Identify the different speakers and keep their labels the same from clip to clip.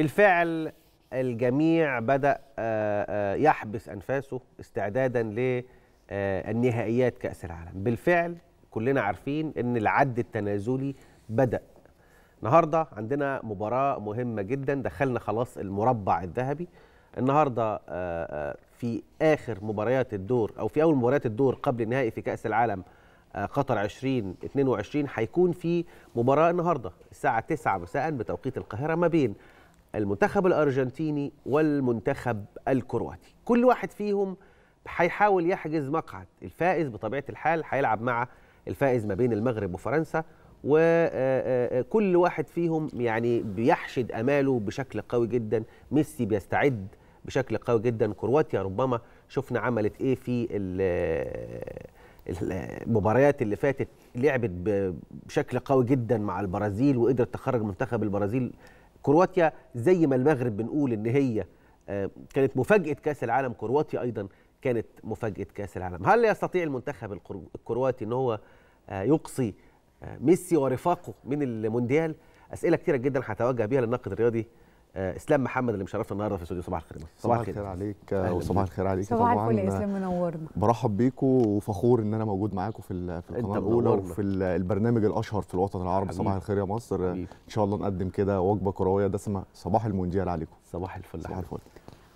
Speaker 1: بالفعل الجميع بدأ آه، آه، يحبس أنفاسه استعدادا للنهائيات آه، كأس العالم بالفعل كلنا عارفين أن العد التنازلي بدأ النهاردة عندنا مباراة مهمة جدا دخلنا خلاص المربع الذهبي النهاردة في آخر مباريات الدور أو في أول مباريات الدور قبل النهائي في كأس العالم قطر 2022 هيكون في مباراة النهاردة الساعة 9 مساء بتوقيت القاهرة ما بين المنتخب الارجنتيني والمنتخب الكرواتي كل واحد فيهم هيحاول يحجز مقعد الفائز بطبيعه الحال هيلعب مع الفائز ما بين المغرب وفرنسا وكل آه، آه، آه، واحد فيهم يعني بيحشد اماله بشكل قوي جدا ميسي بيستعد بشكل قوي جدا كرواتيا ربما شفنا عملت ايه في المباريات اللي فاتت لعبت بشكل قوي جدا مع البرازيل وقدرت تخرج منتخب البرازيل كرواتيا زي ما المغرب بنقول ان هي آه، كانت مفاجاه كاس العالم كرواتيا ايضا كانت مفاجاه كاس العالم هل يستطيع المنتخب الكرواتي ان هو آه، يقصي آه، ميسي ورفاقه من المونديال اسئله كثيره جدا هتواجه بيها للناقد الرياضي آه، اسلام محمد اللي مشرفنا النهارده في استوديو صباح الخير صباح الخير عليك آه، وصباح الخير عليك صباح الفل يا اسلام منورنا
Speaker 2: برحب بيكم وفخور ان انا موجود معاكم في في القناه الاولى وفي البرنامج الاشهر في الوطن العربي صباح الخير يا مصر حبيب. ان شاء الله نقدم كده وجبه كرويه دسمه صباح المونديال عليكم صباح الفل صباح الفل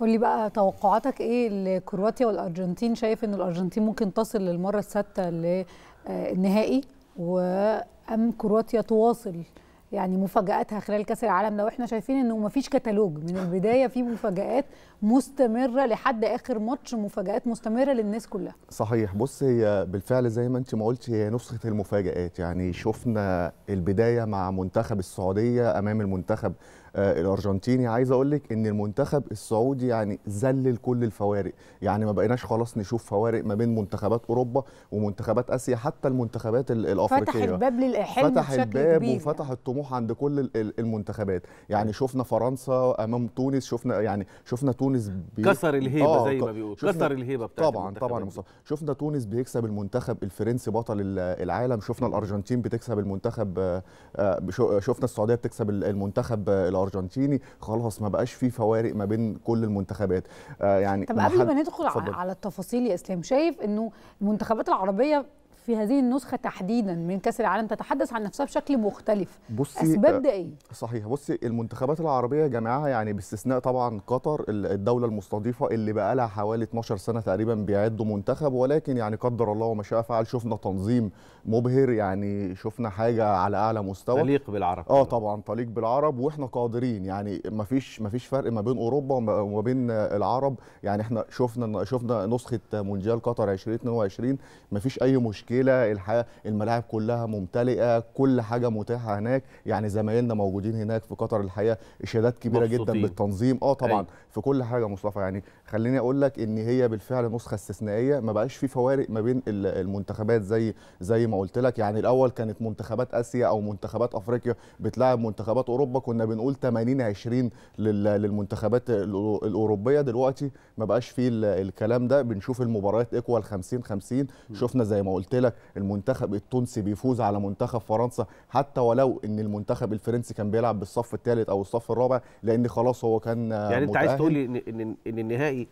Speaker 3: قول لي بقى توقعاتك ايه لكرواتيا والارجنتين شايف ان الارجنتين ممكن تصل للمره السادسه للنهائي آه، وام كرواتيا تواصل يعني مفاجاتها خلال كاس العالم لو احنا شايفين انه مفيش كتالوج من البدايه في مفاجات مستمره لحد اخر ماتش مفاجات مستمره للناس كلها
Speaker 2: صحيح بص هي بالفعل زي ما انت ما قلت هي نسخه المفاجات يعني شفنا البدايه مع منتخب السعوديه امام المنتخب آه، الارجنتيني عايز اقول لك ان المنتخب السعودي يعني ذلل كل الفوارق يعني ما بقيناش خلاص نشوف فوارق ما بين منتخبات اوروبا ومنتخبات اسيا حتى المنتخبات الافريقيه فتح الباب
Speaker 3: للاحلام فتح الباب كبير.
Speaker 2: وفتح الطموح طموح عند كل المنتخبات يعني أيوة. شفنا فرنسا امام تونس شفنا يعني شفنا تونس بي... كسر الهيبه آه زي ما بيقولوا شفنا... كسر الهيبه بتاعت طبعا طبعا مصر. شفنا تونس بيكسب المنتخب الفرنسي بطل العالم شفنا الارجنتين بتكسب المنتخب آه، آه، آه، شفنا السعوديه بتكسب المنتخب الارجنتيني خلاص ما بقاش في فوارق ما بين كل المنتخبات يعني طب قبل ما ندخل فضل. على
Speaker 3: التفاصيل يا اسلام شايف انه المنتخبات العربيه في هذه النسخه تحديدا من كاس العالم تتحدث عن نفسها بشكل مختلف بصي اسباب آه، ده ايه
Speaker 2: صحيح بصي المنتخبات العربيه جميعها يعني باستثناء طبعا قطر الدوله المستضيفه اللي بقى لها حوالي 12 سنه تقريبا بيعدوا منتخب ولكن يعني قدر الله وما شاء فعل شفنا تنظيم مبهر يعني شفنا حاجه على اعلى مستوى تليق بالعرب اه طبعا تليق بالعرب واحنا قادرين يعني ما فيش ما فيش فرق ما بين اوروبا وما بين العرب يعني احنا شفنا شفنا نسخه مونديال قطر 2022 ما فيش اي مشكله متشكله الحياه الملاعب كلها ممتلئه كل حاجه متاحه هناك يعني زمايلنا موجودين هناك في قطر الحقيقه اشادات كبيره مبسوطين. جدا بالتنظيم اه طبعا أي. أيوة. في كل حاجه مصطفى يعني خليني اقول لك ان هي بالفعل نسخه استثنائيه ما بقاش في فوارق ما بين المنتخبات زي زي ما قلت لك يعني الاول كانت منتخبات اسيا او منتخبات افريقيا بتلاعب منتخبات اوروبا كنا بنقول 80 20 للمنتخبات الاوروبيه دلوقتي ما بقاش في الكلام ده بنشوف المباريات ايكوال 50 50 شفنا زي ما قلت لك المنتخب التونسي بيفوز على منتخب فرنسا حتى ولو ان المنتخب الفرنسي كان بيلعب بالصف الثالث او الصف الرابع لان خلاص هو كان يعني متأهل. انت عايز تقول لي
Speaker 1: ان ان النهائي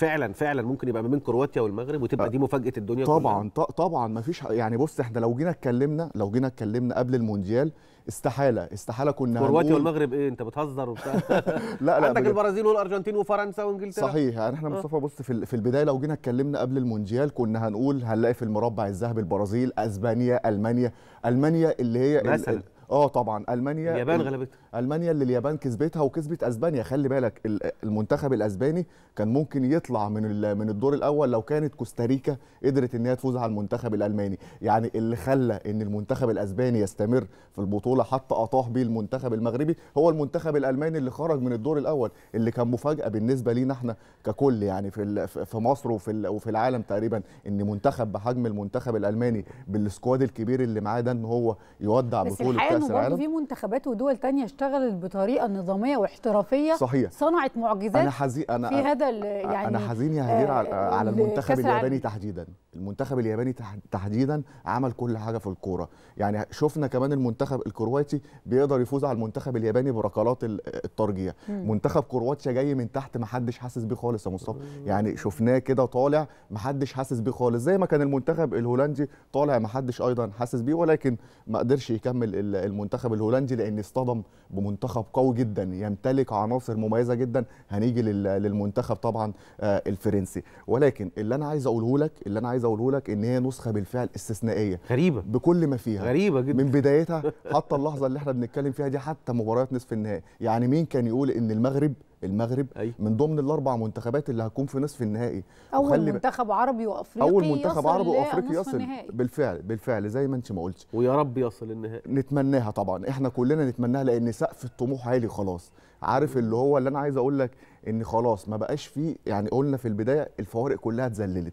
Speaker 1: فعلا فعلا ممكن يبقى ما بين كرواتيا والمغرب وتبقى دي مفاجاه الدنيا طبعا
Speaker 2: كلها. طبعا ما فيش يعني بص احنا لو جينا اتكلمنا لو جينا اتكلمنا قبل المونديال استحاله استحاله كنا كرواتيا والمغرب
Speaker 1: ايه انت بتهزر وبتاع لا لا عندك البرازيل والارجنتين وفرنسا وانجلترا صحيح يعني احنا آه. مصطفى
Speaker 2: بص في, في البدايه لو جينا اتكلمنا قبل المونديال كنا هنقول هنلاقي في المربع الذهبي البرازيل اسبانيا المانيا المانيا اللي هي مثلا اه طبعا المانيا اليابان غلبتها المانيا اللي اليابان كسبتها وكسبت اسبانيا خلي بالك المنتخب الاسباني كان ممكن يطلع من من الدور الاول لو كانت كوستاريكا قدرت ان هي تفوز على المنتخب الالماني يعني اللي خلى ان المنتخب الاسباني يستمر في البطوله حتى اطاح بيه المنتخب المغربي هو المنتخب الالماني اللي خرج من الدور الاول اللي كان مفاجاه بالنسبه لينا احنا ككل يعني في في مصر وفي وفي العالم تقريبا ان منتخب بحجم المنتخب الالماني بالسكواد الكبير اللي معاه ده ان هو يودع بطوله كاس العالم بس في
Speaker 3: منتخبات ودول ثانيه اشتغلت بطريقه نظاميه واحترافيه صحيح صنعت معجزات انا حزي...
Speaker 2: انا في هذا
Speaker 3: يعني انا حزين
Speaker 2: يا هدير آه على المنتخب الياباني تحديدا المنتخب الياباني تحديدا عمل كل حاجه في الكوره يعني شفنا كمان المنتخب الكرواتي بيقدر يفوز على المنتخب الياباني بركلات الترجيع منتخب كرواتيا جاي من تحت ما حدش حاسس بيه خالص يا مصطفى يعني شفناه كده طالع ما حدش حاسس بيه خالص زي ما كان المنتخب الهولندي طالع ما حدش ايضا حاسس بيه ولكن ما قدرش يكمل المنتخب الهولندي لان اصطدم بمنتخب قوي جدا يمتلك عناصر مميزه جدا هنيجي للمنتخب طبعا آه، الفرنسي ولكن اللي انا عايز اقوله لك اللي انا عايز اقوله لك ان هي نسخه بالفعل استثنائيه غريبه بكل ما فيها غريبه جدا من بدايتها حتى اللحظه اللي احنا بنتكلم فيها دي حتى مباريات نصف النهائي يعني مين كان يقول ان المغرب المغرب أي. من ضمن الاربع منتخبات اللي هتكون في نصف النهائي اول منتخب
Speaker 3: عربي وافريقي اول منتخب عربي وافريقي يصل النهائي.
Speaker 2: بالفعل بالفعل زي ما انت ما قلتي ويا رب يصل النهائي نتمناها طبعا احنا كلنا نتمناها لان سقف الطموح عالي خلاص عارف اللي هو اللي انا عايز اقول لك ان خلاص ما بقاش فيه يعني قلنا في البدايه الفوارق كلها اتذللت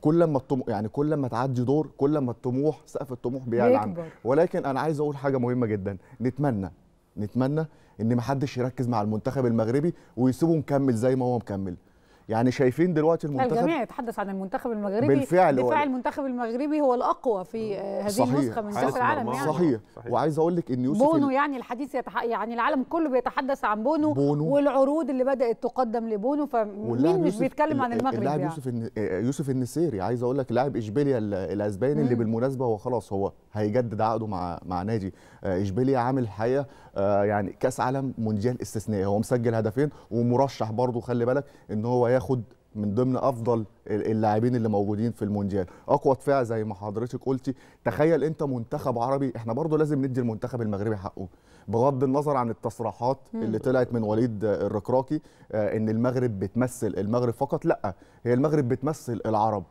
Speaker 2: كل ما الطموح يعني كل ما تعدي دور كل ما الطموح سقف الطموح بيعلى ولكن انا عايز اقول حاجه مهمه جدا نتمنى نتمنى ان محدش يركز مع المنتخب المغربي ويسيبه مكمل زي ما هو مكمل يعني شايفين دلوقتي المنتخب الجميع
Speaker 3: يتحدث عن المنتخب المغربي بالفعل دفاع المنتخب المغربي هو الاقوى في آه، هذه صحيح. النسخه من كاس العالم يعني صحيح,
Speaker 2: صحيح. وعايز اقول لك ان يوسف بونو
Speaker 3: يعني الحديث يتح... يعني العالم كله بيتحدث عن بونو, بونو والعروض اللي بدات تقدم لبونو فمين مش بيتكلم عن المغرب اللاعب يعني. يوسف
Speaker 2: آه، آه، يوسف النسيري عايز اقول لك لاعب اشبيليا الاسباني اللي بالمناسبه هو خلاص هو هيجدد عقده مع مع نادي اشبيليا عامل حياة يعني كاس عالم مونديال استثنائي هو مسجل هدفين ومرشح برضه خلي بالك ان هو هياخد من ضمن افضل اللاعبين اللي موجودين في المونديال اقوى دفاع زي ما حضرتك قلتي تخيل انت منتخب عربي احنا برضو لازم ندي المنتخب المغربي حقه بغض النظر عن التصريحات اللي طلعت من وليد الركراكي آه، ان المغرب بتمثل المغرب فقط لا هي المغرب بتمثل العرب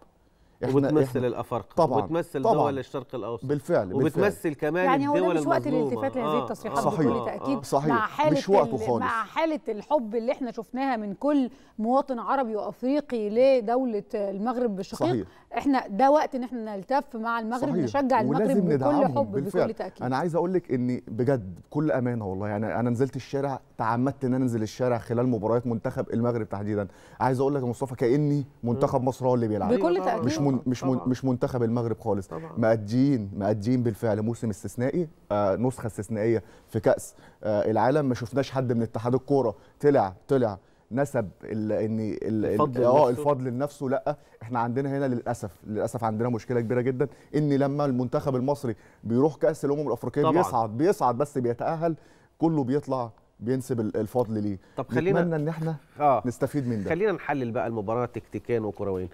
Speaker 2: وبتمثل الافارقه طبعا وبتمثل طبعا دول الشرق الاوسط
Speaker 1: بالفعل وبتمثل بالفعل كمان يعني الدول هو مش وقت الالتفات لهذه آه, آه، التصريحات آه صحيح بكل تاكيد آه صحيح مع حالة مش وقته خالص مع
Speaker 3: حاله الحب اللي احنا شفناها من كل مواطن عربي وافريقي لدوله المغرب الشقيق صحيح احنا ده وقت ان احنا نلتف مع المغرب صحيح نشجع المغرب بكل حب بالفعل. بكل تاكيد
Speaker 2: انا عايز اقول لك ان بجد بكل امانه والله يعني انا نزلت الشارع تعمدت ان انا انزل الشارع خلال مباريات منتخب المغرب تحديدا عايز اقول لك يا مصطفى كاني منتخب مصر هو اللي بيلعب بكل أيوة تاكيد مش من مش من مش منتخب المغرب خالص مأدين مأدين بالفعل موسم استثنائي آه نسخه استثنائيه في كاس آه العالم ما شفناش حد من اتحاد الكوره طلع طلع نسب الـ ان الـ الفضل اه الفضل لنفسه لا احنا عندنا هنا للاسف للاسف عندنا مشكله كبيره جدا ان لما المنتخب المصري بيروح كاس الامم الافريقيه طبعا. بيصعد بيصعد بس بيتاهل كله بيطلع بينسب الفضل ليه طب خلينا نتمنى ان احنا
Speaker 1: آه نستفيد من ده خلينا نحلل بقى المباراه تكتيكيا وكرويا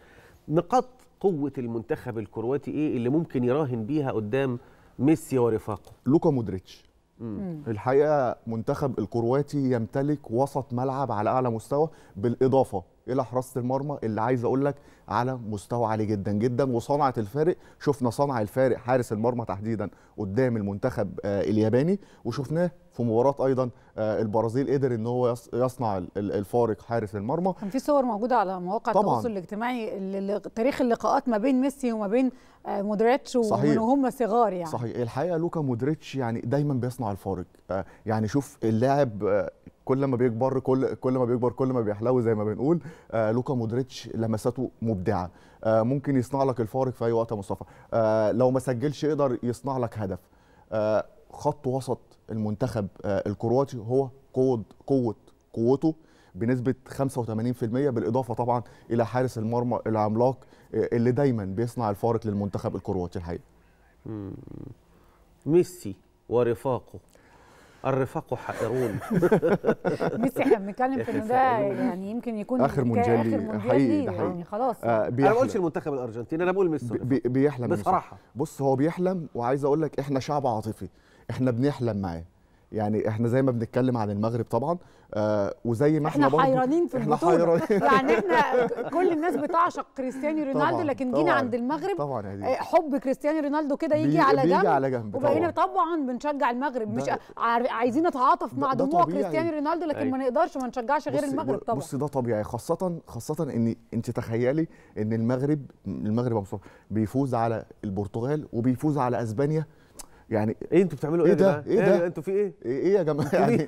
Speaker 1: نقاط قوه المنتخب الكرواتي ايه اللي ممكن يراهن بيها قدام ميسي ورفاقه لوكا مودريتش
Speaker 2: مم. الحقيقه منتخب الكرواتي يمتلك وسط ملعب على اعلى مستوى بالاضافه الى حراسه المرمى اللي عايز اقول لك على مستوى عالي جدا جدا وصنعه الفارق شفنا صنع الفارق حارس المرمى تحديدا قدام المنتخب آه، الياباني وشفناه في مباراه ايضا آه، البرازيل قدر ان هو يصنع الفارق حارس المرمى كان
Speaker 3: في صور موجوده على مواقع التواصل الاجتماعي تاريخ اللقاءات ما بين ميسي وما بين آه، مودريتش ومن وهم صغار يعني
Speaker 2: صحيح الحقيقه لوكا مودريتش يعني دايما بيصنع الفارق يعني شوف اللاعب كل ما بيكبر كل كل ما بيكبر كل ما بيحلو زي ما بنقول آه لوكا مودريتش لمساته مبدعه آه ممكن يصنع لك الفارق في اي وقت يا مصطفى آه لو ما سجلش يقدر يصنع لك هدف آه خط وسط المنتخب آه الكرواتي هو قوه قوه قوته بنسبه 85% بالاضافه طبعا الى حارس المرمى العملاق آه، اللي دايما بيصنع الفارق للمنتخب الكرواتي الحقيقه
Speaker 1: ميسي ورفاقه الرفاق حائرون ميسي احنا بنتكلم في انه ده
Speaker 3: يعني يمكن يكون اخر منجلي اخر منجلي حقيقي يعني
Speaker 2: خلاص آه انا ما بقولش
Speaker 1: المنتخب الارجنتيني انا بقول ميسي بي
Speaker 2: بيحلم بصراحه بص هو بيحلم وعايز اقول لك احنا شعب عاطفي احنا بنحلم معاه يعني احنا زي ما بنتكلم عن المغرب طبعا آه وزي ما احنا, احنا حيرانين في البطوله حيرانين يعني
Speaker 3: احنا كل الناس بتعشق كريستيانو رونالدو طبعًا لكن جينا عند المغرب طبعا آه، حب كريستيانو رونالدو كده يجي على جنب بيجي على جنب وبقينا طبعا, بنشجع المغرب مش عايزين نتعاطف مع دموع كريستيانو رونالدو لكن ما نقدرش ما نشجعش غير المغرب طبعا بص
Speaker 2: ده طبيعي خاصه خاصه ان انت تخيلي ان المغرب المغرب يا بيفوز على البرتغال وبيفوز على اسبانيا يعني ايه انتوا بتعملوا ايه, إيه, إيه ده ايه ده انتوا في ايه ايه, إيه يا جماعه يعني إيه؟,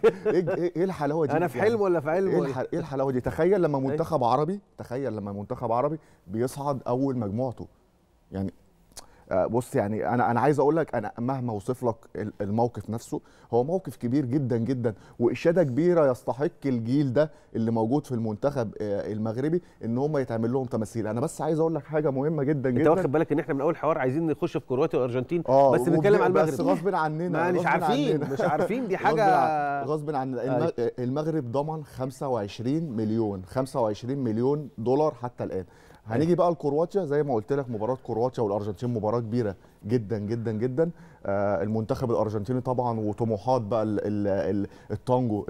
Speaker 2: ايه, الحلاوه دي انا في حلم يعني ولا في علم إيه الحلاوه دي تخيل لما أيوه. منتخب عربي تخيل لما منتخب عربي بيصعد اول مجموعته يعني آه، بص يعني انا انا عايز اقول لك انا مهما اوصف لك الموقف نفسه هو موقف كبير جدا جدا واشاده كبيره يستحق الجيل ده اللي موجود في المنتخب آه، المغربي ان هم يتعمل لهم
Speaker 1: تماثيل انا بس عايز اقول لك حاجه مهمه جدا جدا انت واخد بالك ان احنا من اول حوار عايزين نخش في كرواتيا والارجنتين آه بس بنتكلم على المغرب بس غصب عننا مش عارفين مش عارفين دي حاجه
Speaker 2: غصب عننا آه، المغرب ضمن 25 مليون 25 مليون دولار حتى الان هنيجي بقى لكرواتيا زي ما قلت لك مباراه كرواتيا والارجنتين مباراه كبيره جدا جدا جدا آه، المنتخب الارجنتيني طبعا وطموحات بقى الـ الـ التانجو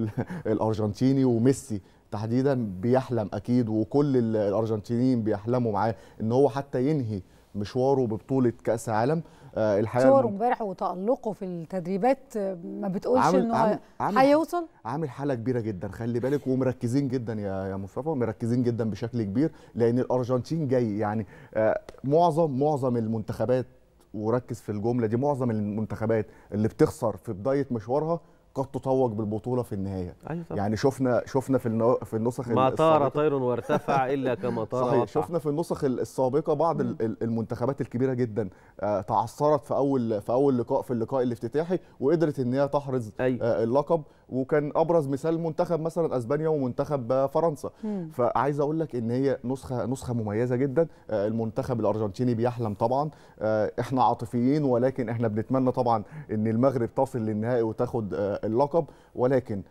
Speaker 2: الارجنتيني وميسي تحديدا بيحلم اكيد وكل الارجنتينيين بيحلموا معاه ان هو حتى ينهي مشواره ببطوله كاس عالم آه، الحقيقه صوره
Speaker 3: امبارح وتالقه في التدريبات ما بتقولش انه هيوصل
Speaker 2: عامل حاله كبيره جدا خلي بالك ومركزين جدا يا يا مصطفى مركزين جدا بشكل كبير لان الارجنتين جاي يعني آه، معظم معظم المنتخبات وركز في الجمله دي معظم المنتخبات اللي بتخسر في بدايه مشوارها قد تتوج بالبطوله في النهايه أيوة يعني شفنا شفنا في النو... في النسخ ما طار
Speaker 1: طير وارتفع الا كما طار صحيح وطع. شفنا
Speaker 2: في النسخ السابقه بعض المنتخبات الكبيره جدا آه، تعثرت في اول في اول لقاء في اللقاء الافتتاحي وقدرت ان هي تحرز أيوة. آه، اللقب وكان ابرز مثال منتخب مثلا اسبانيا ومنتخب فرنسا فعايز اقول لك ان هي نسخه نسخه مميزه جدا آه، المنتخب الارجنتيني بيحلم طبعا آه، احنا عاطفيين ولكن احنا بنتمنى طبعا ان المغرب تصل للنهائي وتاخد آه، اللقب ولكن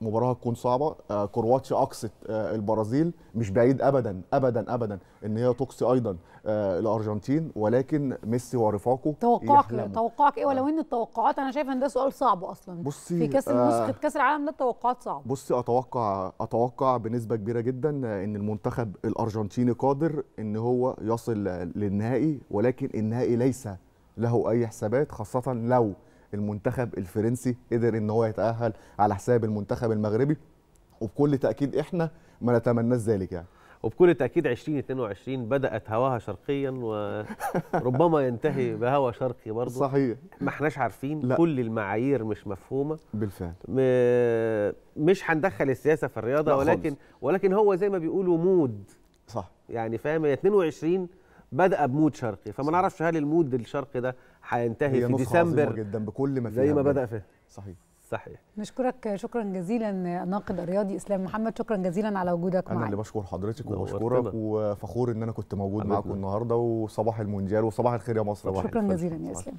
Speaker 2: مباراه تكون صعبه آه، كرواتيا اقصت آه، البرازيل مش بعيد ابدا ابدا ابدا ان هي تقصي ايضا آه، الارجنتين ولكن ميسي ورفاقه توقعك
Speaker 3: توقعك ايه ولو ان التوقعات انا شايف ان ده سؤال صعب اصلا بصي في كاس نسخه كاس العالم ده التوقعات صعبه
Speaker 2: بصي اتوقع اتوقع بنسبه كبيره جدا ان المنتخب الارجنتيني قادر ان هو يصل للنهائي ولكن النهائي ليس له اي حسابات خاصه لو المنتخب الفرنسي قدر ان هو يتاهل على حساب المنتخب المغربي وبكل تاكيد احنا ما نتمناش ذلك يعني
Speaker 1: وبكل تاكيد 2022 بدات هواها شرقيا وربما ينتهي بهوا شرقي برضه صحيح ما احناش عارفين لا. كل المعايير مش مفهومه بالفعل مش هندخل السياسه في الرياضه ولكن خلص. ولكن هو زي ما بيقولوا مود صح يعني فاهم 22 بدا بمود شرقي فما نعرفش هل المود الشرقي ده هينتهي في ديسمبر جدا بكل ما فيها زي ما بدا فيه
Speaker 2: صحيح صحيح
Speaker 3: نشكرك شكرا جزيلا الناقد الرياضي اسلام محمد شكرا جزيلا على وجودك معنا انا اللي
Speaker 2: بشكر حضرتك وبشكرك وفخور ان انا كنت موجود معاكم النهارده وصباح المونديال وصباح الخير يا مصر شكرا جزيلا يا اسلام